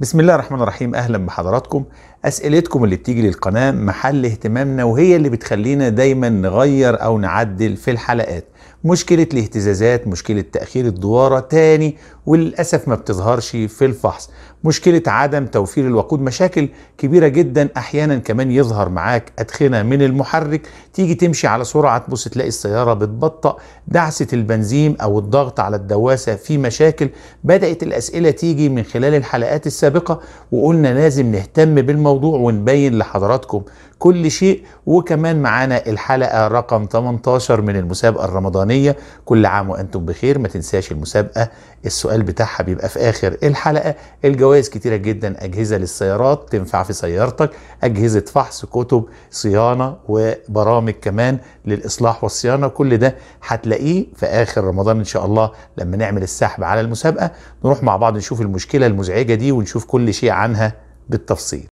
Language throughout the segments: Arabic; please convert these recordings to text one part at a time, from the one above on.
بسم الله الرحمن الرحيم اهلا بحضراتكم اسئلتكم اللي بتيجي للقناه محل اهتمامنا وهي اللي بتخلينا دايما نغير او نعدل في الحلقات مشكله الاهتزازات مشكله تاخير الدواره تاني وللأسف ما بتظهرش في الفحص مشكلة عدم توفير الوقود مشاكل كبيرة جدا أحيانا كمان يظهر معاك أدخنة من المحرك تيجي تمشي على سرعة تبص تلاقي السيارة بتبطأ دعسة البنزين أو الضغط على الدواسة في مشاكل بدأت الأسئلة تيجي من خلال الحلقات السابقة وقلنا لازم نهتم بالموضوع ونبين لحضراتكم كل شيء وكمان معانا الحلقة رقم 18 من المسابقة الرمضانية كل عام وأنتم بخير ما تنساش المسابقة السؤال السؤال بتاعها بيبقى في اخر الحلقه الجوائز كتيره جدا اجهزه للسيارات تنفع في سيارتك اجهزه فحص كتب صيانه وبرامج كمان للاصلاح والصيانه كل ده هتلاقيه في اخر رمضان ان شاء الله لما نعمل السحب على المسابقه نروح مع بعض نشوف المشكله المزعجه دي ونشوف كل شيء عنها بالتفصيل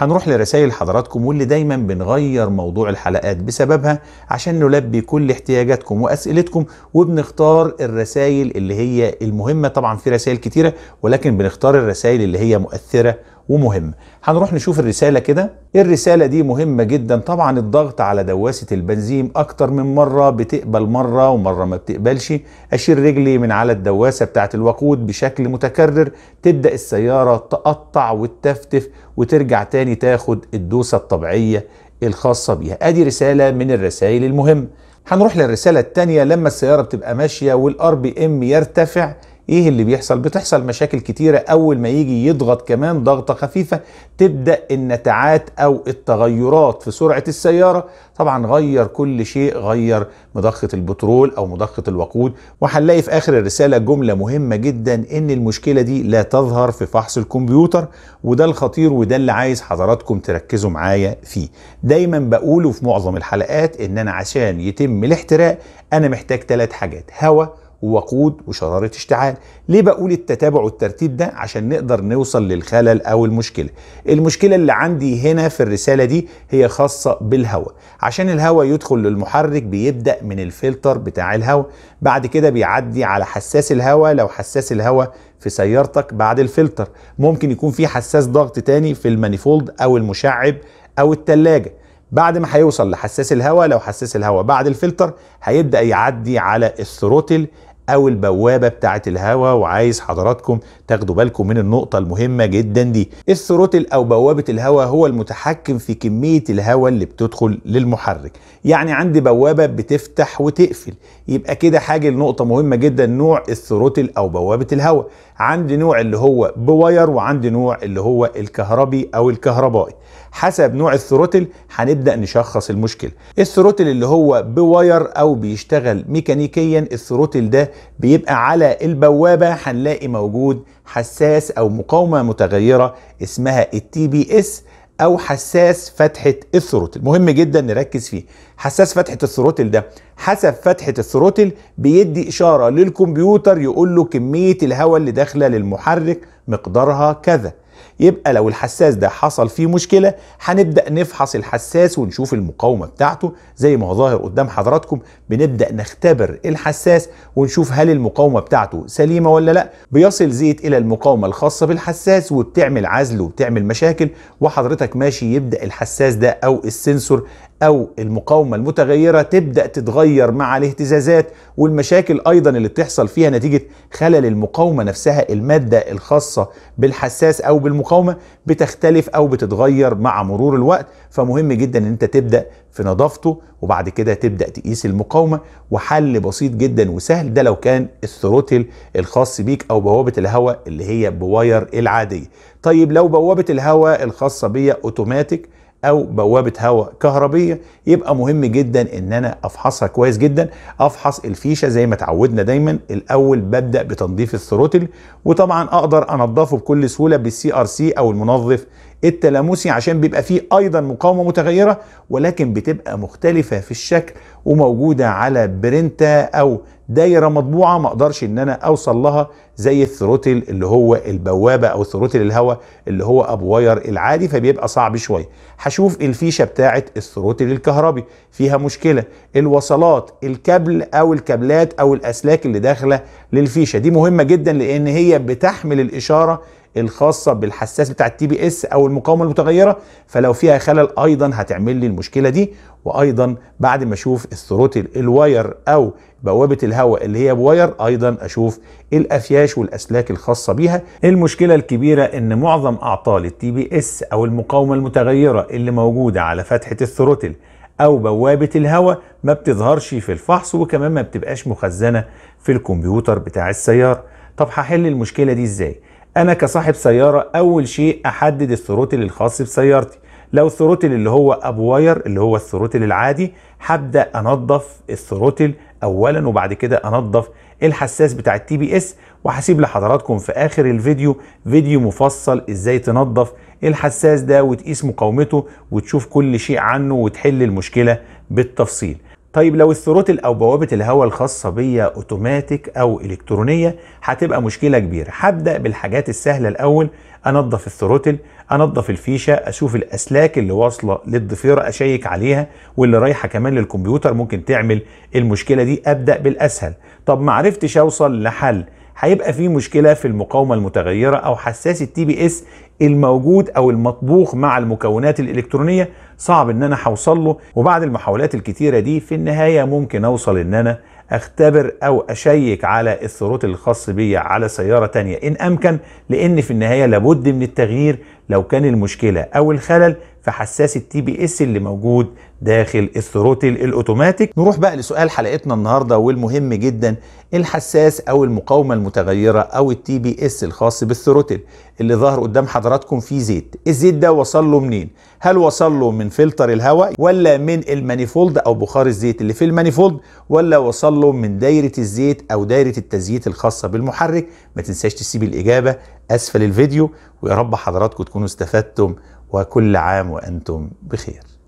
هنروح لرسائل حضراتكم واللي دايما بنغير موضوع الحلقات بسببها عشان نلبي كل احتياجاتكم واسئلتكم وبنختار الرسائل اللي هي المهمه طبعا في رسائل كتيره ولكن بنختار الرسائل اللي هي مؤثره ومهم هنروح نشوف الرسالة كده الرسالة دي مهمة جدا طبعا الضغط على دواسة البنزين أكتر من مرة بتقبل مرة ومرة ما بتقبلش أشيل رجلي من على الدواسة بتاعة الوقود بشكل متكرر تبدأ السيارة تقطع وتفتف وترجع تاني تاخد الدوسة الطبيعية الخاصة بيها أدي رسالة من الرسائل المهمة هنروح للرسالة التانية لما السيارة بتبقى ماشية والار بي ام يرتفع ايه اللي بيحصل بتحصل مشاكل كتيرة اول ما يجي يضغط كمان ضغطة خفيفة تبدأ النتعات او التغيرات في سرعة السيارة طبعا غير كل شيء غير مضخة البترول او مضخة الوقود وهنلاقي في اخر الرسالة جملة مهمة جدا ان المشكلة دي لا تظهر في فحص الكمبيوتر وده الخطير وده اللي عايز حضراتكم تركزوا معايا فيه دايما بقوله في معظم الحلقات ان انا عشان يتم الاحتراق انا محتاج ثلاث حاجات هواء ووقود وشرارة اشتعال ليه بقول التتابع والترتيب ده عشان نقدر نوصل للخلل او المشكلة المشكلة اللي عندي هنا في الرسالة دي هي خاصة بالهواء عشان الهواء يدخل للمحرك بيبدأ من الفلتر بتاع الهواء بعد كده بيعدي على حساس الهواء لو حساس الهواء في سيارتك بعد الفلتر ممكن يكون في حساس ضغط تاني في المانيفولد او المشعب او التلاجة بعد ما هيوصل لحساس الهواء لو حساس الهواء بعد الفلتر هيبدا يعدي على الثروتل او البوابه بتاعه الهواء وعايز حضراتكم تاخدوا بالكم من النقطه المهمه جدا دي الثروتل او بوابه الهواء هو المتحكم في كميه الهواء اللي بتدخل للمحرك يعني عندي بوابه بتفتح وتقفل يبقى كده حاجه لنقطه مهمه جدا نوع الثروتل او بوابه الهواء عندي نوع اللي هو بواير وعندي نوع اللي هو الكهربي او الكهربائي حسب نوع الثروتل هنبدا نشخص المشكله الثروتل اللي هو بواير او بيشتغل ميكانيكيا الثروتل ده بيبقى على البوابه هنلاقي موجود حساس او مقاومه متغيره اسمها التي بي اس او حساس فتحه الثروتل مهم جدا نركز فيه حساس فتحه الثروتل ده حسب فتحه الثروتل بيدي اشاره للكمبيوتر يقول له كميه الهواء اللي داخله للمحرك مقدارها كذا يبقى لو الحساس ده حصل فيه مشكلة هنبدأ نفحص الحساس ونشوف المقاومة بتاعته زي ما هو ظاهر قدام حضراتكم بنبدأ نختبر الحساس ونشوف هل المقاومة بتاعته سليمة ولا لا بيصل زيت إلى المقاومة الخاصة بالحساس وبتعمل عزل وبتعمل مشاكل وحضرتك ماشي يبدأ الحساس ده أو السنسور او المقاومه المتغيره تبدا تتغير مع الاهتزازات والمشاكل ايضا اللي بتحصل فيها نتيجه خلل المقاومه نفسها الماده الخاصه بالحساس او بالمقاومه بتختلف او بتتغير مع مرور الوقت فمهم جدا ان انت تبدا في نظافته وبعد كده تبدا تقيس المقاومه وحل بسيط جدا وسهل ده لو كان الثروتل الخاص بيك او بوابه الهواء اللي هي بواير العاديه طيب لو بوابه الهواء الخاصه بيا اوتوماتيك او بوابه هواء كهربيه يبقى مهم جدا ان انا افحصها كويس جدا افحص الفيشه زي ما اتعودنا دايما الاول ببدا بتنظيف الثروتل وطبعا اقدر انضفه بكل سهوله بالسي ار سي او المنظف التلاموسي عشان بيبقى فيه ايضا مقاومه متغيره ولكن بتبقى مختلفه في الشكل وموجوده على برنته او دايره مطبوعه ما اقدرش ان انا اوصل لها زي الثروتل اللي هو البوابه او الثروتل الهواء اللي هو ابو واير العادي فبيبقى صعب شويه هشوف الفيشه بتاعه الثروتل الكهربي فيها مشكله الوصلات الكابل او الكابلات او الاسلاك اللي داخله للفيشه دي مهمه جدا لان هي بتحمل الاشاره الخاصه بالحساس بتاع التي بي اس او المقاومه المتغيره فلو فيها خلل ايضا هتعمل لي المشكله دي وايضا بعد ما اشوف الثروتل الواير او بوابه الهواء اللي هي بواير ايضا اشوف الافياش والاسلاك الخاصه بيها المشكله الكبيره ان معظم اعطال التي بي اس او المقاومه المتغيره اللي موجوده على فتحه الثروتل او بوابه الهواء ما بتظهرش في الفحص وكمان ما بتبقاش مخزنه في الكمبيوتر بتاع السياره طب هحل المشكله دي ازاي انا كصاحب سياره اول شيء احدد الثروتل الخاص بسيارتي لو الثروتل اللي هو اب واير اللي هو الثروتل العادي هبدا انظف الثروتل اولا وبعد كده انظف الحساس بتاع التي بي اس وهسيب لحضراتكم في اخر الفيديو فيديو مفصل ازاي تنظف الحساس ده وتقيس مقاومته وتشوف كل شيء عنه وتحل المشكله بالتفصيل طيب لو الثروتل او بوابه الهواء الخاصه بيا اوتوماتيك او الكترونيه هتبقى مشكله كبيره هبدا بالحاجات السهله الاول انظف الثروتل انظف الفيشه اشوف الاسلاك اللي واصله للضفيره اشيك عليها واللي رايحه كمان للكمبيوتر ممكن تعمل المشكله دي ابدا بالاسهل طب ما عرفتش اوصل لحل هيبقى في مشكله في المقاومه المتغيره او حساس التي بي اس الموجود او المطبوخ مع المكونات الالكترونيه صعب ان انا هوصل له وبعد المحاولات الكتيره دي في النهايه ممكن اوصل ان انا اختبر او اشيك على الثروت الخاص بي على سياره تانية ان امكن لان في النهايه لابد من التغيير لو كان المشكله او الخلل في حساس التي بي اس اللي موجود داخل الثروتل الاوتوماتيك نروح بقى لسؤال حلقتنا النهارده والمهم جدا الحساس او المقاومه المتغيره او التي بي اس الخاص بالثروتل اللي ظهر قدام حضراتكم فيه زيت الزيت ده وصل له منين هل وصل له من فلتر الهواء ولا من المانيفولد او بخار الزيت اللي في المانيفولد ولا وصل له من دايره الزيت او دايره التزييت الخاصه بالمحرك ما تنساش تسيب الاجابه اسفل الفيديو ويا رب حضراتكم تكونوا استفدتم وكل عام وانتم بخير